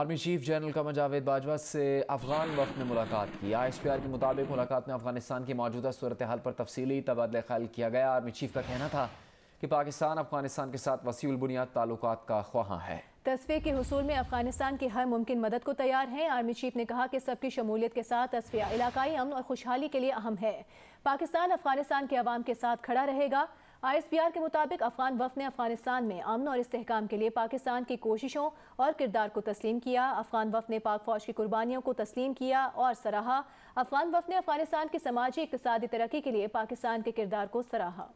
army chief general Qamar Javed Bajwa से अफगान वक्त में मुलाकात की आई एस पी आर के मुताबिक मुलाकात में अफगानिस्तान की मौजूदा सूरत हाल पर तफसीली तबादला ख्याल किया गया आर्मी चीफ का कहना था कि पाकिस्तान अफगानिस्तान के साथ वसीउल बुनियाद ताल्लुक का ख्वाहा है तस्फे के हसूल में अफगानिस्तान की हर मुमकिन मदद को तैयार हैं आर्मी चीफ ने कहा कि सबकी शमूलियत के साथ तस्वीर इलाकाई अमन और खुशहाली के लिए अहम है पाकिस्तान अफगानिस्तान के अवाम के साथ खड़ा रहेगा आर के मुताबिक अफगान वफ ने अफगानिस्तान में अमन और इस्तेकाम के लिए पाकिस्तान की कोशिशों और किरदार को तस्लीम किया अफगान वफ ने पाक फौज की कुर्बानियों को तस्लीम किया और सराहा अफगान वफ ने अफगानिस्तान की समाजी इकतदी तरक्की के लिए पाकिस्तान के किरदार को सराहा